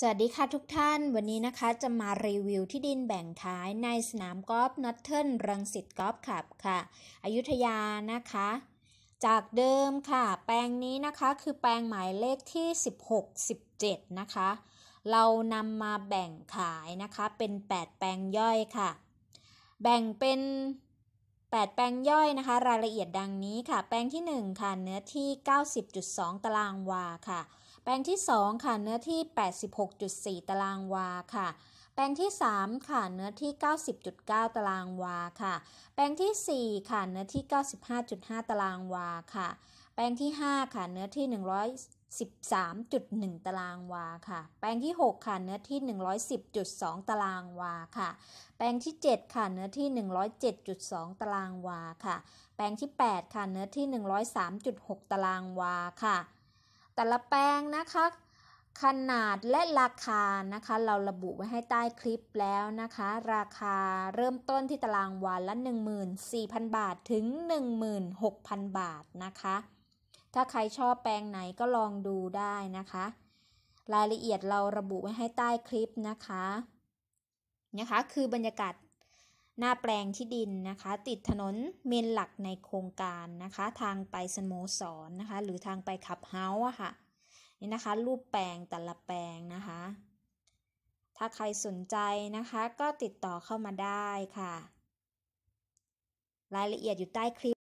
สวัสดีค่ะทุกท่าน วันนี้นะคะ จะมารีวิวที่ดินแบ่งขายในสนามกอล์ฟนัทเทิลรังสิตกอล์ฟคลับค่ะ อยุธยานะคะ จากเดิมค่ะ แปลงนี้นะคะ คือแปลงหมายเลขที่ 16 17 นะคะ เรานำมาแบ่งขายนะคะเป็น 8 แปลงย่อยค่ะ แบ่งเป็น8แปลงย่อยนะคะ รายละเอียดดังนี้ค่ะ แปลงที่1ค่ะเนื้อที่ 90.2 ตารางวา ค่ะ แปลงที่2ค่ะเนื้อที่86.4 ตารางวาค่ะ แปลงที่3ค่ะเนื้อที่ 90.9ตารางวาค่ะ แปลงที่4ค่ะเนื้อที่ 95.5 ตารางวา ค่ะ แปลงที่5ค่ะเนื้อที่100 13.1 ตารางวาค่ะ แปลงที่6ค่ะ เนื้อที่ 110.2 ตารางวาค่ะ แปลงที่7ค่ะ เนื้อที่ 107.2 ตารางวาค่ะ แปลงที่ 8 ค่ะ เนื้อที่ 103.6 ตารางวาค่ะ แต่ละแปลงนะคะ ขนาดและราคานะคะ เราระบุไว้ให้ใต้คลิปแล้วนะคะ ราคาเริ่มต้นที่ตารางวาละ14,000 บาทถึง 16,000บาทนะคะถ้าใครชอบแปลงไหนก็ลองดูได้นะคะ รายละเอียดเราระบุไว้ให้ใต้คลิปนะคะ นะคะคือบรรยากาศหน้าแปลงที่ดินนะคะ ติดถนนเมนหลักในโครงการนะคะ ทางไปสโมสรนนะคะ หรือทางไปขับเฮาส์ค่ะนี่นะคะรูปแปลงแต่ละแปลงนะคะ ถ้าใครสนใจนะคะ ก็ติดต่อเข้ามาได้ค่ะ รายละเอียดอยู่ใต้คลิป